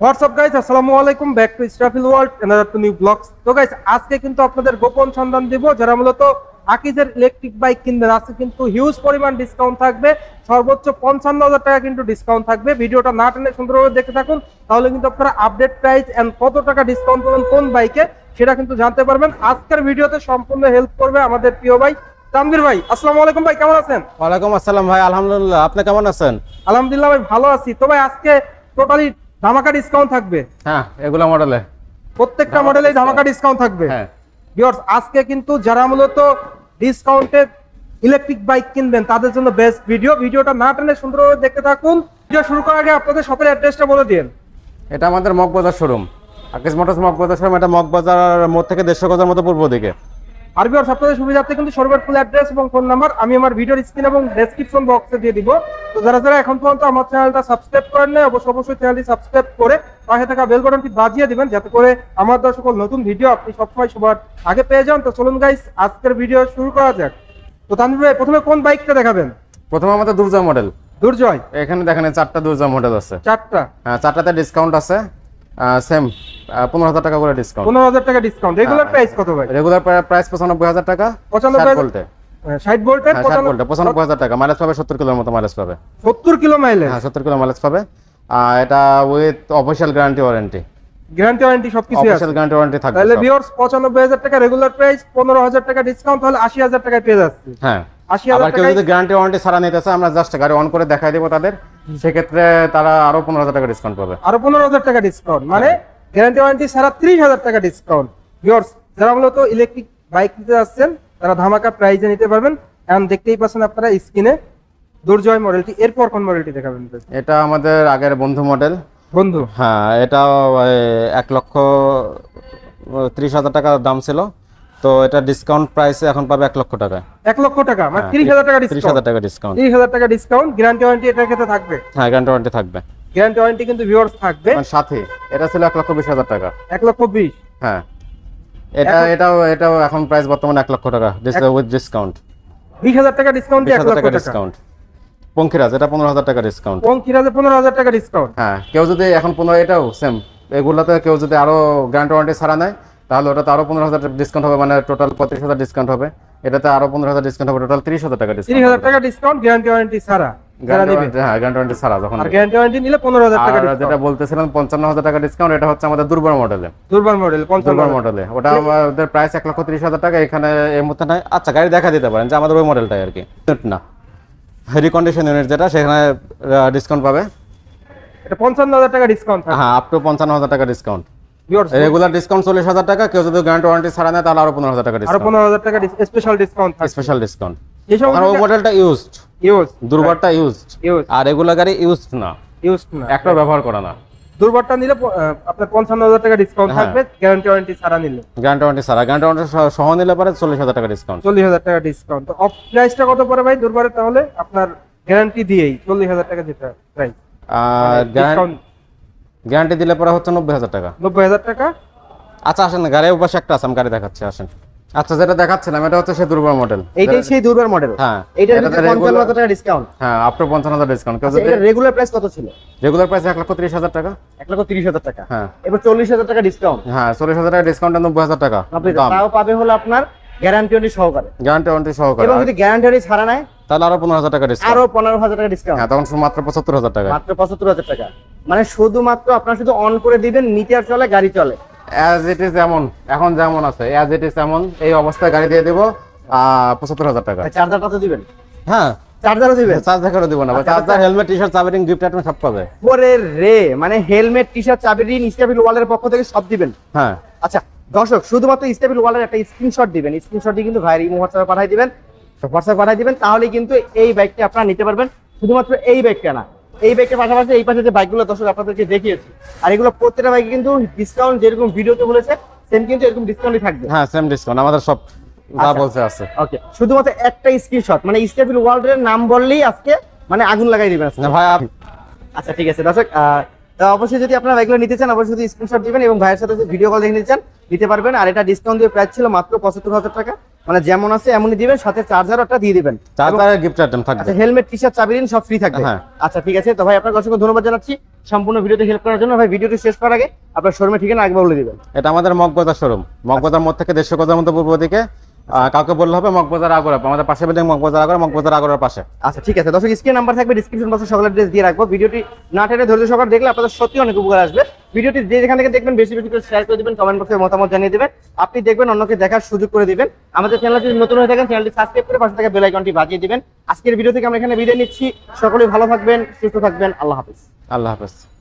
WhatsApp guys আসসালামু আলাইকুম back to Strafil world another to new blogs তো guys আজকে কিন্তু আপনাদের গোপন সন্ধান দিব যারা মূলত আকিজের ইলেকট্রিক বাইক কিনবেন আজকে কিন্তু হিউজ পরিমাণ ডিসকাউন্ট থাকবে সর্বোচ্চ পঞ্চান্ন হাজার টাকা কিন্তু ডিসকাউন্ট থাকবে ভিডিওটা না টেনে সুন্দরভাবে দেখে থাকুন তাহলে কিন্তু আপনারা আপডেট প্রাইস অ্যান্ড কত টাকা ডিসকাউন্ট পাবেন কোন বাইকে সেটা কিন্তু জানতে পারবেন আজকের ভিডিওতে সম্পূর্ণ হেল্প করবে আমাদের প্রিয় ভাই তানভীর ভাই আসসালামু আলাইকুম ভাই কেমন আছেন ওয়ালাইকুম আসসালাম ভাই আলহামদুলিল্লাহ আপনি কেমন আছেন আলহামদুলিল্লাহ ভাই ভালো আছি তো ভাই আজকে টোটালি ধামাকা ডিসকাউন্ট থাকবে হ্যাঁ এগুলো মডেলে প্রত্যেকটা মডেলে ধামাকা ডিসকাউন্ট হ্যাঁ। থাকবে হ্যাঁ ভিউয়ার্স আজকে কিন্তু যারা মূলত ডিসকাউন্টে ইলেকট্রিক বাইক কিনবেন তাদের জন্য বেস্ট ভিডিও ভিডিওটা না টেনে সুন্দরভাবে দেখতে থাকুন ভিডিও শুরু করার আগে আপনাদের শপের অ্যাড্রেসটা বলে দিন এটা আমাদের Moghbazar showroom Akash motors Moghbazar showroom এটা মগবাজার মোড় থেকে দেড়শো গজার মতো পূর্ব দিকে আর বিহার সপ্তাহে সুবিধার্থে কিন্তু সর্বের ফুল অ্যাড্রেস এবং ফোন নাম্বার আমি আমার ভিডিওর স্ক্রিন এবং ডেসক্রিপশন বক্সে দিয়ে দিব তো যারা যারা এখন পর্যন্ত আমার চ্যানেলটা সাবস্ক্রাইব করেন নাই অবশ্যই অবশ্যই চ্যানেলটি সাবস্ক্রাইব করে পাশে থাকা বেল বাটনটি বাজিয়ে দিবেন যাতে করে আমার দর্শক সকল নতুন ভিডিও আপনি সবসময় সবার আগে পেয়ে যান তো চলুন গাইস আজকের ভিডিও শুরু করা যাক তো তানভীর ভাই প্রথমে কোন বাইকটা দেখাবেন প্রথমে আমাদের দুর্জয় মডেল দুর্জয় এখানে দেখেন চারটা দুর্জয় মডেল আছে চারটা হ্যাঁ চারটাতে ডিসকাউন্ট আছে সেম পনেরো টাকা করে ডিসকাউন্ট পনেরো টাকা ডিসকাউন্ট রেগুলার প্রাইস কত ভাই রেগুলার প্রাইস পঁচানব্বই টাকা পঁচানব্বই বলতে ষাট ভোল্টের পঁচানব্বই হাজার টাকা মাইলেজ হ্যাঁ, হ্যাঁ, পাবে সত্তর কিলোর মতো মাইলেজ পাবে সত্তর কিলো মাইলেজ হ্যাঁ সত্তর কিলো মাইলেজ পাবে এটা with official guarantee warranty guarantee warranty সবকিছু অফিশিয়াল গ্যারান্টি ওয়ারেন্টি থাকবে তাহলে ভিউয়ার্স 95000 টাকা রেগুলার প্রাইস 15000 টাকা ডিসকাউন্ট তাহলে 80000 টাকায় পেয়ে যাচ্ছে হ্যাঁ 80000 টাকা যদি গ্যারান্টি ওয়ারেন্টি ছাড়া নিতে চায় আমরা জাস্ট গাড়ি অন করে দেখাই দেব তাদের সেক্ষেত্রে তারা আরো পনেরো হাজার টাকা ডিসকাউন্ট পাবে আরো পনেরো হাজার টাকা ডিসকাউন্ট মানে গ্যারান্টি ওয়ারেন্টি সারা ত্রিশ হাজার টাকা ডিসকাউন্ট যারা মূলত ইলেকট্রিক বাইক নিতে আসছেন তারা ধামাকা প্রাইজে নিতে পারবেন এখন দেখতেই পাচ্ছেন আপনারা স্ক্রিনে দুর্জয় মডেলটি এরপর কোন মডেলটি দেখাবেন এটা আমাদের আগের বন্ধু মডেল বন্ধু হ্যাঁ এটা এক লক্ষ ত্রিশ হাজার টাকা দাম ছিল তো এটা ডিসকাউন্ট প্রাইসে এখন পাবে এক লক্ষ টাকা এক লক্ষ টাকা মানে 30000 হ্যাঁ, হাজার টাকা টাকা ডিসকাউন্ট 30000 হাজার টাকা ডিসকাউন্ট গ্যারান্টি ওয়ারেন্টি এটার ক্ষেত্রে থাকবে হ্যাঁ গ্যারান্টি ওয়ারেন্টি থাকবে গ্যারান্টি ওয়ারেন্টি কিন্তু ভিউয়ার্স থাকবে মানে সাথে এটা ছিল এক লক্ষ বিশ হাজার টাকা এক লক্ষ বিশ হ্যাঁ এটা এটাও এটাও এখন প্রাইস বর্তমানে এক লক্ষ টাকা উইথ ডিসকাউন্ট বিশ হাজার টাকা ডিসকাউন্ট 1 লক্ষ ডিসকাউন্ট পঙ্কিরাজ এটা পনেরো হাজার টাকা ডিসকাউন্ট পঙ্কিরাজে পনেরো হাজার টাকা ডিসকাউন্ট হ্যাঁ কেউ যদি এখন পনেরো এটাও সেম এগুলাতে কেউ যদি আরো গ্যারান্টি ওয়ারেন্টি ছাড়া নেয় তাহলে ওটাতে আরো পনেরো হাজার ডিসকাউন্ট হবে মানে টোটাল পঁয়ত্রিশ হাজার ডিসকাউন্ট হবে এটাতে আরো পনেরো হাজার ডিসকাউন্ট হবে টোটাল ত্রিশ হাজার টাকা ত্রিশ হ্যাঁ, হাজার টাকা ডিসকাউন্ট গ্যারান্টি ওয়ারেন্টি সারা যেটা পঞ্চান্ন হাজার টাকা ডিসকাউন্ট এটা হচ্ছে দুর্বল মডেল ওটা আমাদের এক লক্ষ তিরিশ হাজার টাকা এখানে এই মুহূর্তে নাই আচ্ছা গাড়ি দেখা দিতে পারেন যে আমাদের ওই না যেটা সেখানে ডিসকাউন্ট পাবে এটা পঞ্চান্ন হাজার টাকা ডিসকাউন্ট হ্যাঁ টু পঞ্চান্ন হাজার টাকা ডিসকাউন্ট রেগুলার ডিসকাউন্ট চল্লিশ হাজার টাকা কেউ যদি গ্যারান্টি ওয়ারেন্টি ছাড়া নেয় তাহলে আরো পনেরো হাজার টাকা আরো পনেরো হাজার টাকা স্পেশাল ডিসকাউন্ট স্পেশাল ডিসকাউন্ট আর ও মডেলটা ইউজড ইউজ দুর্বারটা ইউজড আর রেগুলার গাড়ি ইউজ না ইউজড না একটা ব্যবহার করা না দুর্বারটা নিলে আপনার পঞ্চান্ন হাজার টাকা ডিসকাউন্ট হ্যাঁ। থাকবে গ্যারান্টি ওয়ারেন্টি ছাড়া নিলে গ্যারান্টি ওয়ারেন্টি ছাড়া গ্যারান্টি ওয়ারেন্টি সহ নিলে পারে চল্লিশ হাজার টাকা ডিসকাউন্ট চল্লিশ হাজার টাকা ডিসকাউন্ট তো অফ প্রাইসটা কত পড়ে ভাই দুর্বারে তাহলে আপনার গ্যারান্টি দিয়েই চল্লিশ হাজার টাকা যেটা প্রাইস আর গ্যারান্টি মানে গ্যারান্টি দিলে পরে হচ্ছে নব্বই হাজার টাকা নব্বই হাজার টাকা আচ্ছা আসেন গাড়ি ওপাশে একটা আছে গাড়ি দেখাচ্ছি আসেন আচ্ছা যেটা দেখাচ্ছিলাম এটা হচ্ছে সেই দুর্বার মডেল এইটাই সেই দুর্বার মডেল হ্যাঁ এটা 55000 টাকা ডিসকাউন্ট হ্যাঁ আফটার 55000 ডিসকাউন্ট কাজ এটা রেগুলার প্রাইস কত ছিল রেগুলার প্রাইস 130000 টাকা 130000 টাকা হ্যাঁ এবার 40000 টাকা ডিসকাউন্ট হ্যাঁ 40000 টাকা ডিসকাউন্ট 90000 টাকা তাও পাবে হলো আপনার গ্যারান্টি ওয়ারেন্টি সহকারে গ্যারান্টি ওয়ারেন্টি সহকারে এবং যদি গ্যারান্টি ওয়ারেন্টি ছাড়া নাই তাহলে আরো 15000 টাকা ডিসকাউন্ট আরো 15000 টাকা ডিসকাউন্ট হ্যাঁ তখন শুধু মাত্র 75000 টাকা মাত্র 75000 টাকা মানে শুধুমাত্র আপনারা শুধু অন করে দিবেন মিটার চলে গাড়ি চলে অ্যাজ ইট ইজ এমন এখন যেমন আছে অ্যাজ ইট ইজ এমন এই অবস্থায় গাড়ি দিয়ে দেবো 75000 হাজার টাকা চার্জারটা তো দিবেন হ্যাঁ চার্জারও দিবেন চার্জার দিব না চার্জার হেলমেট টি শার্ট চাবি রিং গিফট আইটেম সব পাবে পরে রে মানে হেলমেট টি শার্ট চাবি রিং স্টেবিল ওয়ালের পক্ষ থেকে সব দিবেন হ্যাঁ আচ্ছা দর্শক শুধুমাত্র স্টেবিল ওয়ালের একটা স্ক্রিনশট দিবেন স্ক্রিনশট কিন্তু ভাইয়ের ইমো হোয়াটসঅ্যাপে পাঠিয়ে দিবেন হোয়াটসঅ্যাপে পাঠিয়ে দিবেন তাহলে কিন্তু এই বাইকটি আপনারা নিতে পারবেন শুধুমাত্র এই বাইকটা না এই বাইকের পাশাপাশি এই পাশে যে বাইকগুলো দর্শক আপনাদেরকে দেখিয়েছি আর এগুলো প্রত্যেকটা বাইকে কিন্তু ডিসকাউন্ট যেরকম ভিডিওতে বলেছে সেম কিন্তু এরকম ডিসকাউন্টই থাকবে হ্যাঁ সেম ডিসকাউন্ট আমাদের সব যা আচ্ছা। বলছে আছে ওকে শুধুমাত্র একটা স্ক্রিনশট মানে ওয়ার্ল্ড এর নাম বললেই আজকে মানে আগুন লাগাই দিবেন না ভাই আচ্ছা ঠিক আছে দর্শক অবশ্যই যদি আপনারা বাইকগুলো নিতে চান অবশ্যই স্ক্রিনশট দিবেন এবং ভাইয়ের সাথে ভিডিও কল দেখে নিতে চান নিতে পারবেন আর এটা ডিসকাউন্ট দিয়ে প্রাইস ছিল মাত্র পঁচাত্তর হাজার টাকা মানে যেমন আছে এমনই দিবেন সাথে চার্জার একটা দিয়ে দিবেন চার্জার গিফট আইটেম থাকবে আচ্ছা হেলমেট টি-শার্ট চাবি রিং সব ফ্রি থাকবে হ্যাঁ। আচ্ছা ঠিক আছে তো ভাই আপনাকে অসংখ্য ধন্যবাদ জানাচ্ছি সম্পূর্ণ ভিডিওতে হেল্প করার জন্য ভাই ভিডিওটি শেষ করার আগে আপনার শোরুমের ঠিকানা আগে বলে দিবেন এটা আমাদের মগবাজার শোরুম মগবাজার মোড় থেকে 150 গজার মতো পূর্ব দিকে কাউকে বললে হবে মগবাজার আগরা আমাদের পাশে বিল্ডিং মগবাজার আগরা মগবাজার আগরার পাশে আচ্ছা ঠিক আছে দর্শক স্ক্রিন নাম্বার থাকবে ডেসক্রিপশন বক্সে সকল অ্যাড্রেস দিয়ে রাখবো ভিডিওটি না টেনে ধৈর্য সহকারে দেখলে আপনাদের সত্যি অনেক উপকার আসবে ভিডিওটি যে যেখান থেকে দেখবেন বেশি বেশি করে শেয়ার করে দিবেন কমেন্ট বক্সে মতামত জানিয়ে দেবেন আপনি দেখবেন অন্যকে দেখার সুযোগ করে দিবেন আমাদের চ্যানেল যদি নতুন হয়ে থাকেন চ্যানেলটি সাবস্ক্রাইব করে পাশে থাকা বেল আইকনটি বাজিয়ে দিবেন আজকের ভিডিও থেকে আমরা এখানে বিদায় নিচ্ছি সকলেই ভালো থাকবেন সুস্থ থাকবেন আল্লাহ হাফিজ আল্লাহ হাফিজ